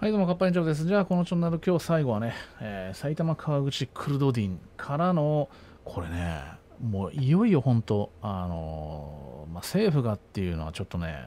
はいどうも、かっぱりんです。じゃあ、このチャンネル、今日最後はね、えー、埼玉川口クルドディンからの、これね、もういよいよ本当、あのー、まあ、政府がっていうのはちょっとね、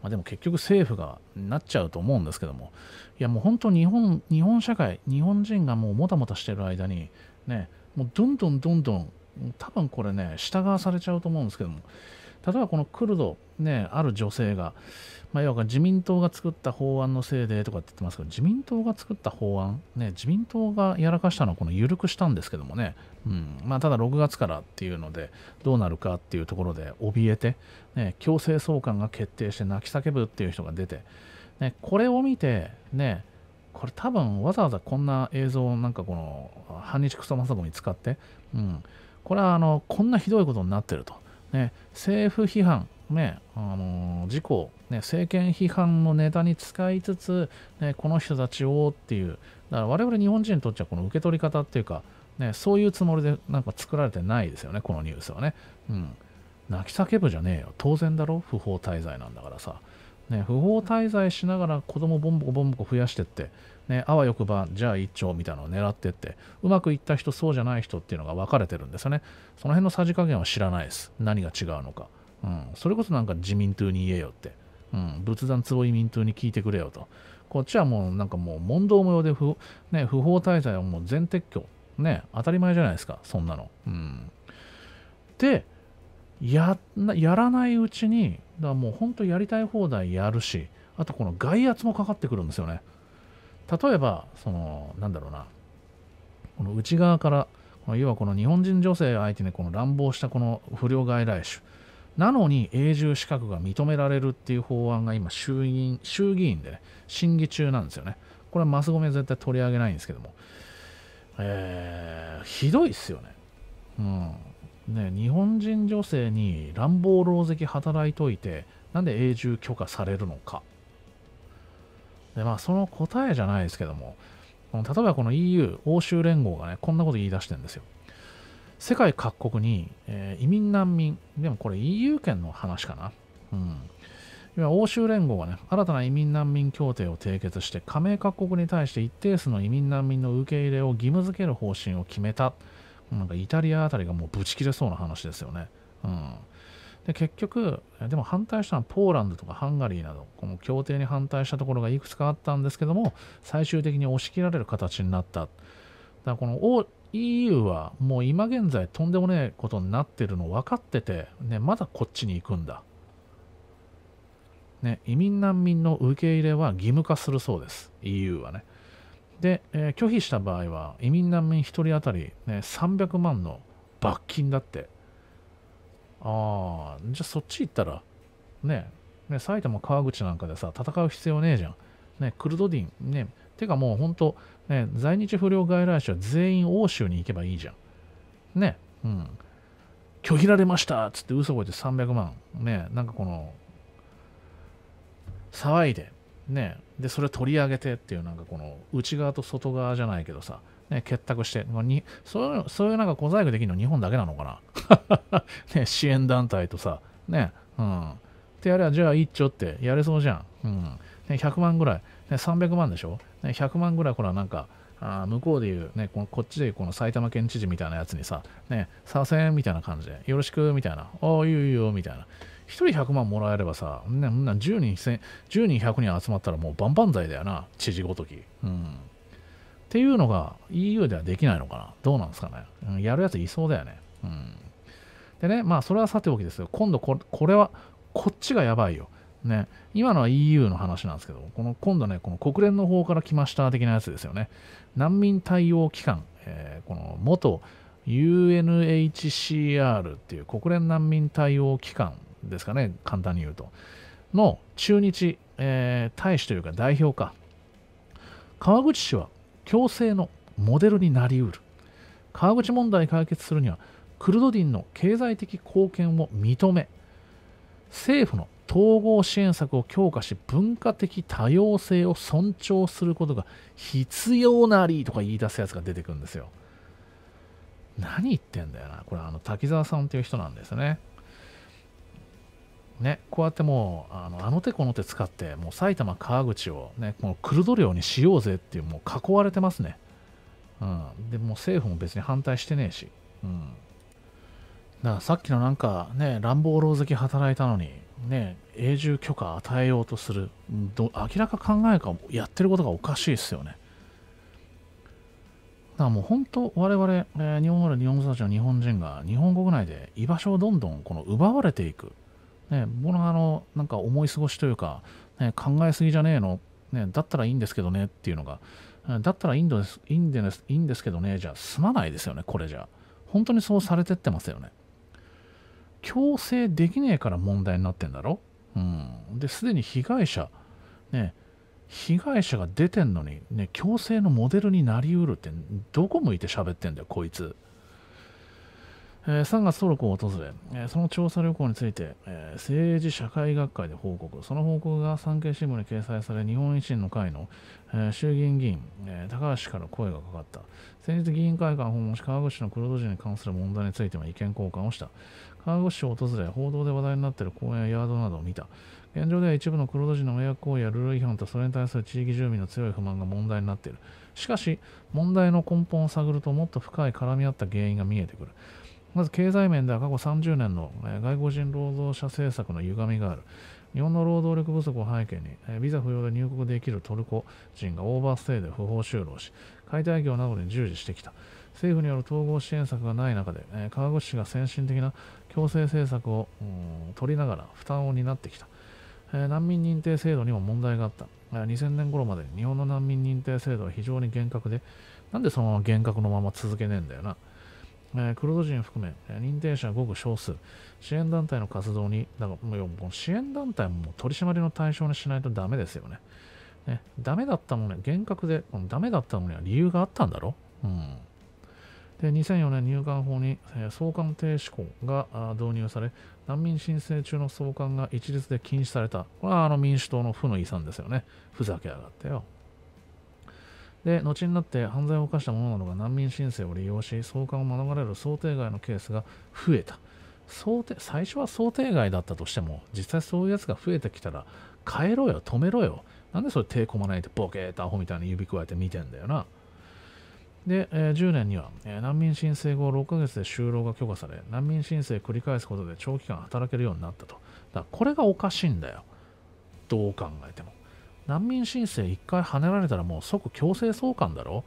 まあ、でも結局政府がなっちゃうと思うんですけども、いやもう本当日本、日本社会、日本人がもうもたもたしてる間に、ね、もうどんどんどんどん、多分これね、従わされちゃうと思うんですけども、例えばこのクルド、ね、ある女性が、まあ、要は自民党が作った法案のせいでとかって言ってますけど、自民党が作った法案、ね、自民党がやらかしたのはこの緩くしたんですけどもね、うんまあ、ただ6月からっていうので、どうなるかっていうところで怯えて、ね、強制送還が決定して泣き叫ぶっていう人が出て、ね、これを見て、ね、これ多分わざわざこんな映像をなんかこの反日クソマサゴに使って、うん、これはあのこんなひどいことになってると。ね、政府批判、ねあのー、事故、ね、政権批判のネタに使いつつ、ね、この人たちをっていう、だから我々日本人にとってはこの受け取り方っていうか、ね、そういうつもりでなんか作られてないですよね、このニュースはね。うん、泣き叫ぶじゃねえよ、当然だろ、不法滞在なんだからさ。ね、不法滞在しながら子供ボンボコボンボコ増やしてって、ね、あわよくばじゃあ一丁みたいなのを狙ってってうまくいった人そうじゃない人っていうのが分かれてるんですよねその辺のさじ加減は知らないです何が違うのか、うん、それこそなんか自民党に言えよって、うん、仏壇坪井民党に聞いてくれよとこっちはもうなんかもう問答無用で不,、ね、不法滞在はもう全撤去ね当たり前じゃないですかそんなの、うん、でややらないうちに、だからもう本当やりたい放題やるし、あとこの外圧もかかってくるんですよね。例えば、その、なんだろうな、この内側から、要はこの日本人女性相手にこの乱暴したこの不良外来種、なのに永住資格が認められるっていう法案が今衆議院、衆議院で、ね、審議中なんですよね。これはマスゴは絶対取り上げないんですけども。えー、ひどいっすよね。うん。ね、日本人女性に乱暴狼藉働いといてなんで永住許可されるのかでまあその答えじゃないですけども例えばこの EU 欧州連合がねこんなこと言い出してるんですよ世界各国に、えー、移民難民でもこれ EU 圏の話かなうん今欧州連合はね新たな移民難民協定を締結して加盟各国に対して一定数の移民難民の受け入れを義務付ける方針を決めたなんかイタリアあたりがもうぶち切れそうな話ですよね。うん、で結局、でも反対したのはポーランドとかハンガリーなど、この協定に反対したところがいくつかあったんですけども、最終的に押し切られる形になった。だからこの EU はもう今現在とんでもねえことになってるの分かってて、ね、まだこっちに行くんだ。ね、移民難民の受け入れは義務化するそうです、EU はね。で、えー、拒否した場合は移民難民1人当たり、ね、300万の罰金だってああじゃあそっち行ったらねね埼玉川口なんかでさ戦う必要ねえじゃんねクルド人ねてかもう本当ね在日不良外来者全員欧州に行けばいいじゃんねうん拒否られましたっつって嘘こいて300万ねなんかこの騒いでね、でそれ取り上げてっていうなんかこの内側と外側じゃないけどさ、ね、結託して、まあ、にそういうそういうなんか小細工できるの日本だけなのかな、ね、支援団体とさ、ねうん、ってやればじゃあ一丁ってやれそうじゃん、うんね、100万ぐらい、ね、300万でしょ、ね、100万ぐらいこれはなんかあ向こうでいう、ね、このこっちでいうこの埼玉県知事みたいなやつにさ、ね、せんみたいな感じで、よろしくみたいな、ああ、いいよいいよみたいな、1人100万もらえればさ、ね、10人 ,10 人100人集まったらもう万々歳だよな、知事ごとき。うん。っていうのが EU ではできないのかな。どうなんですかね。うん、やるやついそうだよね。うん。でね、まあそれはさておきですよ。今度これは、こっちがやばいよ。ね、今のは EU の話なんですけど、この今度ね、この国連の方から来ました的なやつですよね。難民対応機関、えー、この元 UNHCR っていう国連難民対応機関ですかね、簡単に言うと、の中日、えー、大使というか代表か、川口氏は共生のモデルになりうる。川口問題解決するには、クルド人の経済的貢献を認め、政府の統合支援策を強化し文化的多様性を尊重することが必要なりとか言い出すやつが出てくるんですよ。何言ってんだよな。これあの滝沢さんっていう人なんですね。ね、こうやってもうあのあの手この手使ってもう埼玉川口を、ね、もうクルド領にしようぜっていうもう囲われてますね、うん、でも政府も別に反対してねえし、うん、だからさっきのなんかね乱暴狼藉働いたのにね永住許可与えようとするど明らか考えがやってることがおかしいですよねだからもう本当我々、えー、日本生まれ日本ちの日本人が日本国内で居場所をどんどんこの奪われていくね、僕のあの、なんか思い過ごしというか、ね、考えすぎじゃねえの、ね、だったらいいんですけどねっていうのが、だったらいいんですいいんですいいんですけどね、じゃ済まないですよね、これじゃ。本当にそうされてってますよね。強制できねえから問題になってんだろうん。で、すでに被害者、ね、被害者が出てんのに、ね、強制のモデルになりうるって、どこ向いて喋ってんだよ、こいつ。え3月トルコを訪れ、えその調査旅行について、え政治社会学会で報告その報告が産経新聞に掲載され日本維新の会の、え衆議院議員、え高橋氏から声がかかった先日議員会館を訪問し川口市の黒土人に関する問題についても意見交換をした川口市を訪れ報道で話題になっている公園やヤードなどを見た現状では一部の黒土人の迷惑行為やルール違反とそれに対する地域住民の強い不満が問題になっているしかし問題の根本を探るともっと深い絡み合った原因が見えてくるまず経済面では過去30年の外国人労働者政策の歪みがある。日本の労働力不足を背景に、ビザ不要で入国できるトルコ人がオーバーステイで不法就労し、解体業などに従事してきた。政府による統合支援策がない中で、川口市が先進的な強制政策を取りながら負担を担ってきた。難民認定制度にも問題があった。2000年頃まで日本の難民認定制度は非常に厳格で、なんでそのまま厳格のまま続けねえんだよな。えー、クルド人含め、認定者はごく少数、支援団体の活動に、だからもう支援団体も取り締まりの対象にしないとダメですよね。ねダメだったものに、厳格で、このダメだったものには理由があったんだろう。うんで2004年入管法に、えー、送還停止法が導入され難民申請中の送還が一律で禁止されたこれはあの民主党の負の遺産ですよねふざけやがってよ、で、後になって犯罪を犯した者などが難民申請を利用し、送還を免れる想定外のケースが増えた。想定最初は想定外だったとしても、実際そういうやつが増えてきたら、帰ろうよ、止めろよ。なんでそれ手こまないでボケーっとアホみたいに指くわえて見てんだよな。で、え10年には、え難民申請後6ヶ月で就労が許可され、難民申請繰り返すことで長期間働けるようになったと。だからこれがおかしいんだよ。どう考えても。難民申請1回跳ねられたらもう即強制送還だろ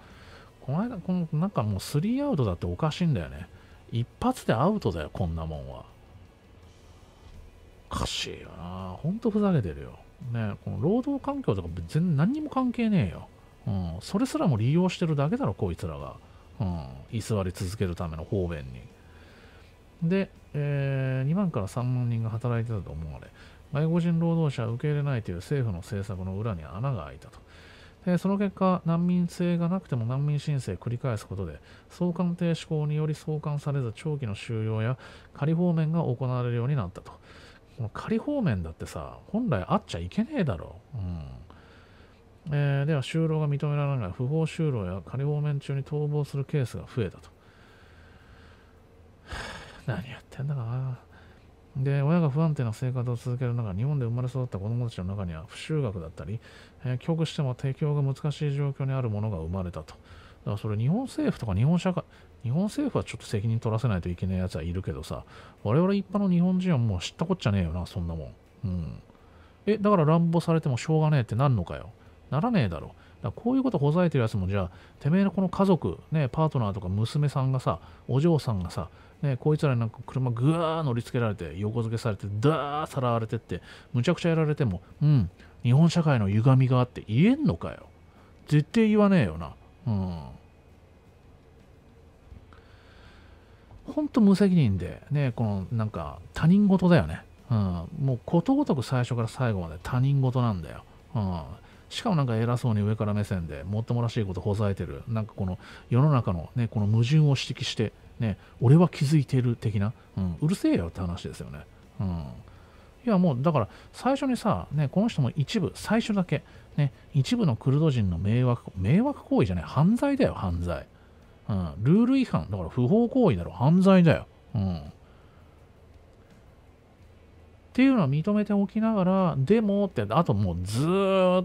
この間、このなんかもう3アウトだっておかしいんだよね。一発でアウトだよ、こんなもんは。おかしいよな。ほんとふざけてるよ。ねこの労働環境とか全然何にも関係ねえよ。うん。それすらも利用してるだけだろ、こいつらが。うん。居座り続けるための方便に。で、えー、2万から3万人が働いてたと思われ。外国人労働者受け入れないという政府の政策の裏に穴が開いたと。でその結果、難民性がなくても難民申請を繰り返すことで、送還停止法により送還されず長期の収容や仮放免が行われるようになったと。この仮放免だってさ、本来あっちゃいけねえだろう。うんえー、では、就労が認められない不法就労や仮放免中に逃亡するケースが増えたと。何やってんだかな。で、親が不安定な生活を続ける中、日本で生まれ育った子供たちの中には、不就学だったり、えー、教しても提供が難しい状況にあるものが生まれたと。だからそれ日本政府とか日本社会、日本政府はちょっと責任取らせないといけないやつはいるけどさ、我々一般の日本人はもう知ったこっちゃねえよな、そんなもん。うん。え、だから乱暴されてもしょうがねえってなんのかよ。ならねえだろう。だこういうことほざいてるやつもじゃあてめえのこの家族、ね、パートナーとか娘さんがさお嬢さんがさ、ね、こいつらになんか車ぐわー乗りつけられて横付けされてだーさらわれてってむちゃくちゃやられてもうん日本社会の歪みがあって言えんのかよ絶対言わねえよなうん本当無責任で、ね、このなんか他人事だよね。うん、もうことごとく最初から最後まで他人事なんだよ。うん、しかもなんか偉そうに上から目線でもっともらしいことをほざいてるなんかこの世の中の,、ね、この矛盾を指摘して、ね、俺は気づいている的な、うん、うるせえよって話ですよね。うんいやもうだから最初にさ、ね、この人も一部、最初だけ、ね、一部のクルド人の迷惑迷惑行為じゃない、犯罪だよ、犯罪。うん、ルール違反、だから不法行為だろ、犯罪だよ。うんっていうのは認めておきながら、でもって、あともうずっ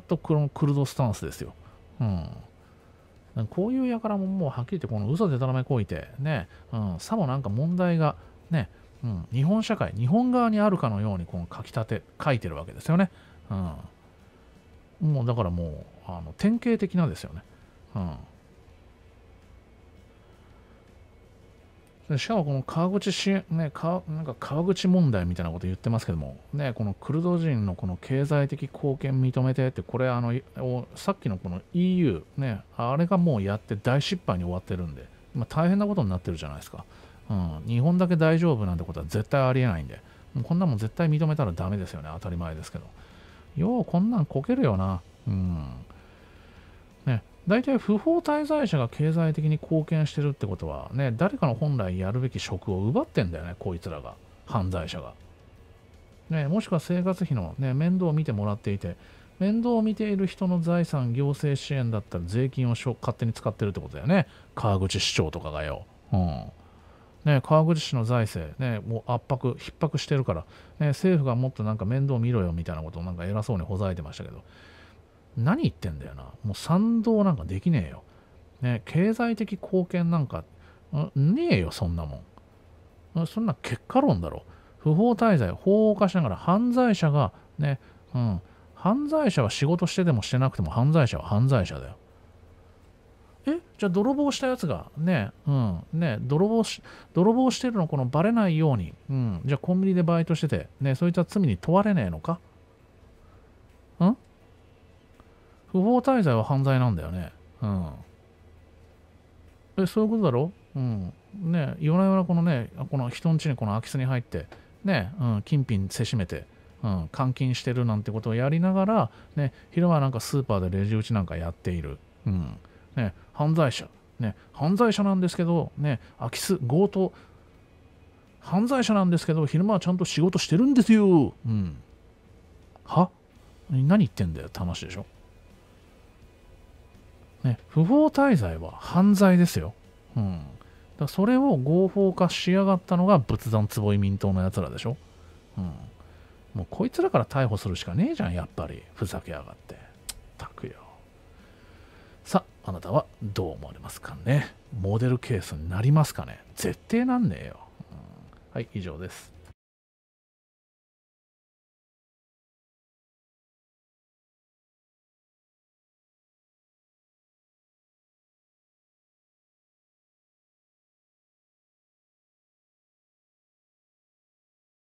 とこのクルドスタンスですよ。うん。こういうやからももうはっきり言って、この嘘でたらめこいて、ね、うん、さもなんか問題が、ね、うん、日本社会、日本側にあるかのように、この書き立て、書いてるわけですよね。うん。もうだからもう、あの典型的なんですよね。うん。しかもこの川口支援、ね、かなんか川口問題みたいなこと言ってますけども、ね、このクルド人のこの経済的貢献認めてって、これあの、さっきのこの EU、ね、あれがもうやって大失敗に終わってるんで、まあ、大変なことになってるじゃないですか、うん、日本だけ大丈夫なんてことは絶対ありえないんで、もうこんなもん絶対認めたらだめですよね、当たり前ですけど。よう、こんなんこけるよな。うん大体不法滞在者が経済的に貢献してるってことはね、誰かの本来やるべき職を奪ってんだよね、こいつらが、犯罪者が。ね、もしくは生活費の、ね、面倒を見てもらっていて、面倒を見ている人の財産、行政支援だったら税金を勝手に使ってるってことだよね、川口市長とかがよ。うんね、川口市の財政、ね、もう圧迫、逼迫してるから、ね、政府がもっとなんか面倒見ろよみたいなことをなんか偉そうにほざいてましたけど、何言ってんだよな。もう賛同なんかできねえよ。ね、経済的貢献なんか、ねえよ、そんなもん。そんな結果論だろ。不法滞在、法を犯しながら犯罪者が、ね、うん、犯罪者は仕事してでもしてなくても犯罪者は犯罪者だよ。えじゃあ泥棒したやつがね、うん、ね、泥棒し、泥棒してるのこのバレないように、うん、じゃあコンビニでバイトしてて、ね、そういった罪に問われねえのかん不法滞在は犯罪なんだよね。うん。え、そういうことだろうん。ね夜な夜なこのね、この人ん家にこの空き巣に入って、ね、うん、金品せしめて、うん、監禁してるなんてことをやりながら、ね、昼間なんかスーパーでレジ打ちなんかやっている。うん。ね、犯罪者。ね、犯罪者なんですけど、ね、空き巣、強盗、犯罪者なんですけど、昼間はちゃんと仕事してるんですよ。うん。は何言ってんだよって話でしょ。ね、不法滞在は犯罪ですよ。うん。だそれを合法化しやがったのが仏壇坪井民党のやつらでしょ。うん。もうこいつらから逮捕するしかねえじゃん、やっぱり。ふざけやがって。ったくよ。さあ、あなたはどう思われますかねモデルケースになりますかね絶対なんねえよ、うん。はい、以上です。